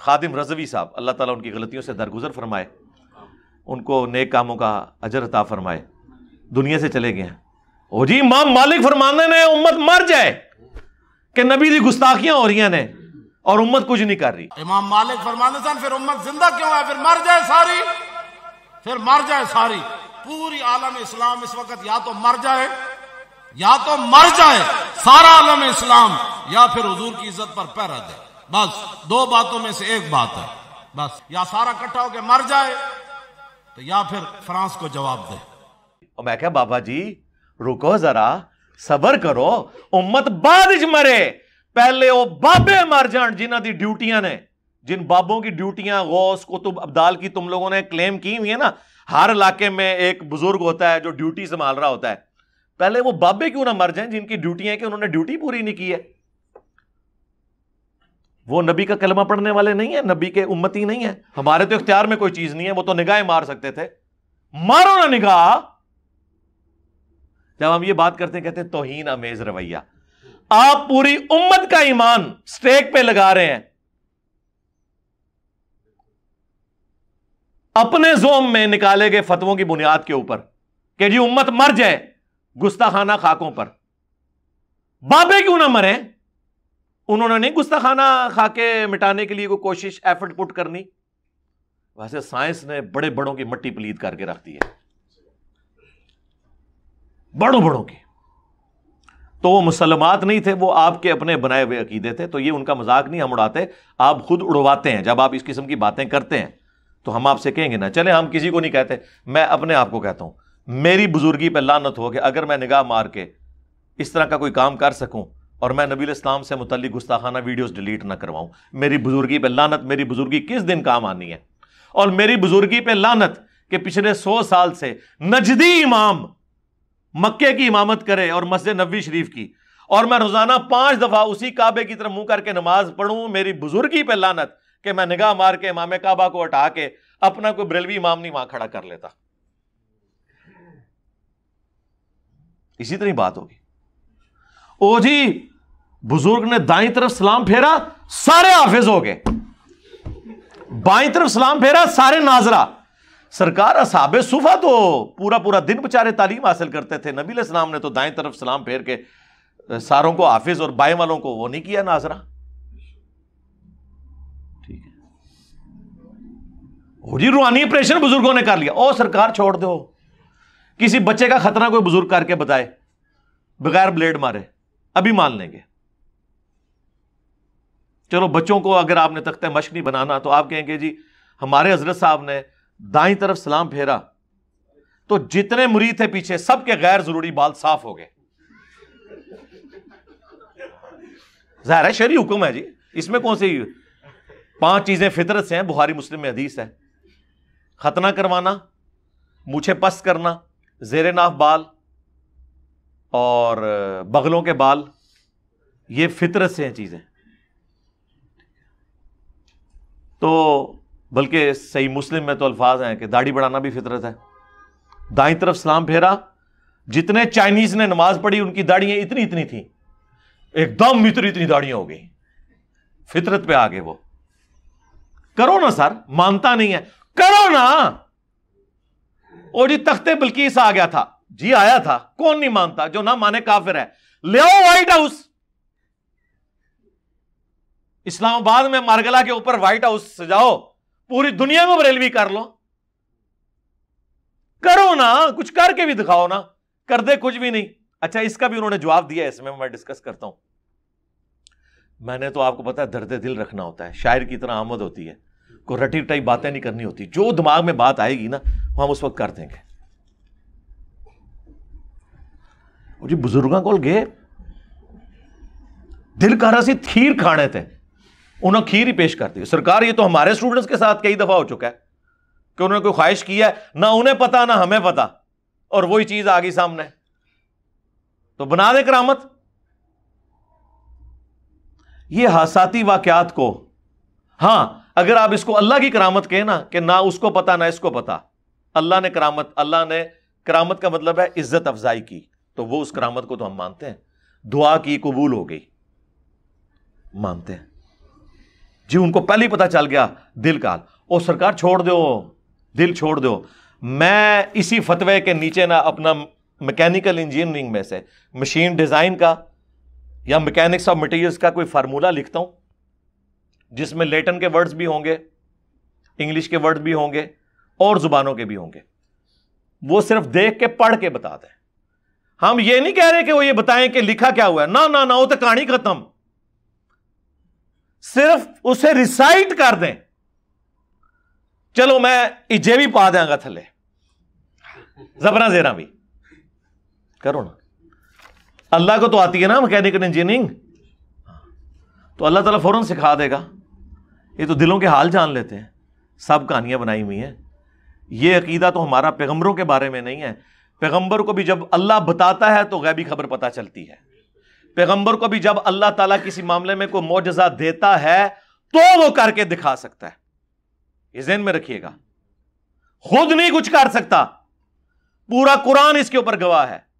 खादिम रजवी साहब अल्लाह ताला उनकी गलतियों से दरगुजर फरमाए उनको नेक कामों का अजर अता फरमाए दुनिया से चले गए ओ जी इमाम मालिक फरमाने ने उम्मत मर जाए कि नबी दी गुस्ताखियां हो रही ने और उम्मत कुछ नहीं कर रही इमाम मालिक फरमाने सन फिर उम्मत जिंदा क्यों है फिर मर जाए सारी फिर मर जाए सारी पूरी आलम इस्लाम इस वक्त या तो मर जाए या तो मर जाए सारा आलम इस्लाम या फिर हजूर की इज्जत पर पैरा दे बस दो बातों में से एक बात है बस या सारा इकट्ठा होकर मर जाए तो या फिर फ्रांस को जवाब दे और मैं क्या बाबा जी रुको जरा सबर करो उम्मत बाद मरे पहले वो बाबे मर जान जिन्हों की ड्यूटियां ने जिन बाबों की ड्यूटियां गौस कुतुब अब्दाल की तुम लोगों ने क्लेम की हुई है ना हर इलाके में एक बुजुर्ग होता है जो ड्यूटी संभाल रहा होता है पहले वो बाबे क्यों ना मर जाए जिनकी ड्यूटियां कि उन्होंने ड्यूटी पूरी नहीं की है वो नबी का कलमा पढ़ने वाले नहीं है नबी के उम्मत ही नहीं है हमारे तो इख्तियार में कोई चीज नहीं है वो तो निगाहें मार सकते थे मारो ना निगाह जब हम ये बात करते हैं कहते हैं तोहीन अमेज रवैया आप पूरी उम्मत का ईमान स्टेक पे लगा रहे हैं अपने जोम में निकाले गए फतवों की बुनियाद के ऊपर कि जी उम्मत मर जाए गुस्ताखाना खाकों पर बाबे क्यों ना मरे उन्होंने नहीं गुस्ताखाना खा के मिटाने के लिए कोई कोशिश एफर्ट पुट करनी वैसे साइंस ने बड़े बड़ों की मट्टी पलीद करके रख दी है बड़ों बड़ों की तो वो मुसलमात नहीं थे वो आपके अपने बनाए हुए अकीदे थे तो ये उनका मजाक नहीं हम उड़ाते आप खुद उड़वाते हैं जब आप इस किस्म की बातें करते हैं तो हम आपसे कहेंगे ना चले हम किसी को नहीं कहते मैं अपने आप को कहता हूं मेरी बुजुर्गी पर लानत हो कि अगर मैं निगाह मार के इस तरह का कोई काम कर सकूं और मैं नबी इस्लाम से मुतल गुस्ताखाना वीडियोस डिलीट ना करवाऊं मेरी बुजुर्गी पे लानत मेरी बुजुर्गी किस दिन काम आनी है और मेरी बुजुर्गी पे लानत कि पिछले सौ साल से नजदी इमाम मक्के की इमामत करे और मस्जिद नबी शरीफ की और मैं रोजाना पांच दफा उसी काबे की तरफ मुंह करके नमाज पढ़ू मेरी बुजुर्गी पे लानत कि मैं निगाह मार के इमाम काबा को हटा के अपना कोई ब्रेलवी इमाम नहीं वहां खड़ा कर लेता इसी तरह बात होगी ओ जी बुजुर्ग ने दाई तरफ सलाम फेरा सारे हाफिज हो गए बाई तरफ सलाम फेरा सारे नाजरा सरकार असाब सुफा तो पूरा पूरा दिन बेचारे तालीम हासिल करते थे नबी सलाम ने तो दाई तरफ सलाम फेर के सारों को हाफिज और बाएं वालों को वो नहीं किया नाजरा ठीक है जी रूहानी ऑपरेशन बुजुर्गों ने कर लिया ओ सरकार छोड़ दो किसी बच्चे का खतरा कोई बुजुर्ग करके बताए बगैर ब्लेड मारे अभी मान लेंगे चलो बच्चों को अगर आपने तख्त मश्क नहीं बनाना तो आप कहेंगे जी हमारे हजरत साहब ने दाई तरफ सलाम फेरा तो जितने मुरीद थे पीछे सबके गैर जरूरी बाल साफ हो गए जाहिर है शरी हुक्म है जी इसमें कौन सी पांच चीजें फितरत से हैं बुहारी मुस्लिम में हदीस है खतना करवाना मुछे पस करना जेर नाफ बाल और बगलों के बाल ये फितरत से हैं चीज़ें तो बल्कि सही मुस्लिम में तो अल्फाज हैं कि दाढ़ी बढ़ाना भी फितरत है दाई तरफ सलाम फेरा जितने चाइनीज ने नमाज पढ़ी उनकी दाढ़ियां इतनी इतनी थी एकदम मित्र इतनी दाढ़ियां हो गई फितरत पे आ गए वो करो ना सर मानता नहीं है करो ना ओ जी तख्ते बल्किस आ गया था जी आया था कौन नहीं मानता जो ना माने काफिर है ले आओ व्हाइट हाउस इस्लामाबाद में मार्गला के ऊपर व्हाइट हाउस सजाओ पूरी दुनिया में बरेलवी कर लो करो ना कुछ करके भी दिखाओ ना कर दे कुछ भी नहीं अच्छा इसका भी उन्होंने जवाब दिया इसमें मैं डिस्कस करता हूं मैंने तो आपको पता है दर्द दिल रखना होता है शायर की तरह आमद होती है को रटी रटाई बातें नहीं करनी होती जो दिमाग में बात आएगी ना हम उस वक्त कर देंगे जी बुजुर्गों को गए दिल कर रहा सी खीर खाने थे उन्हें खीर ही पेश करती है सरकार ये तो हमारे स्टूडेंट्स के साथ कई दफ़ा हो चुका है कि उन्होंने कोई ख्वाहिश की है ना उन्हें पता ना हमें पता और वही चीज़ आ गई सामने तो बना दे करामत ये हासाती वाकयात को हां अगर आप इसको अल्लाह की करामत कहें ना कि ना उसको पता ना इसको पता अल्लाह ने करामत अल्लाह ने करामत का मतलब है इज्जत अफजाई की तो वो उस करामत को तो हम मानते हैं दुआ की कबूल हो गई मानते हैं जी उनको पहले ही पता चल गया दिल का ओ सरकार छोड़ दो दिल छोड़ दो मैं इसी फतवे के नीचे ना अपना मैकेनिकल इंजीनियरिंग में से मशीन डिज़ाइन का या मैकेनिक्स ऑफ मटेरियल्स का कोई फार्मूला लिखता हूं जिसमें लेटन के वर्ड्स भी होंगे इंग्लिश के वर्ड भी होंगे और ज़ुबानों के भी होंगे वो सिर्फ देख के पढ़ के बताते हैं हम ये नहीं कह रहे कि वो ये बताएं कि लिखा क्या हुआ है ना ना ना वो तो कहानी खत्म सिर्फ उसे रिसाइट कर दें चलो मैं इजे भी पा देंगा थले जबरा जेरा भी करो ना अल्लाह को तो आती है ना मैकेनिकल इंजीनियरिंग तो अल्लाह ताला फौरन सिखा देगा ये तो दिलों के हाल जान लेते हैं सब कहानियां बनाई हुई हैं ये अकीदा तो हमारा पैगम्बरों के बारे में नहीं है पैगंबर को भी जब अल्लाह बताता है तो गैबी खबर पता चलती है पैगंबर को भी जब अल्लाह ताला किसी मामले में कोई मोजा देता है तो वो करके दिखा सकता है ये जहन में रखिएगा खुद नहीं कुछ कर सकता पूरा कुरान इसके ऊपर गवाह है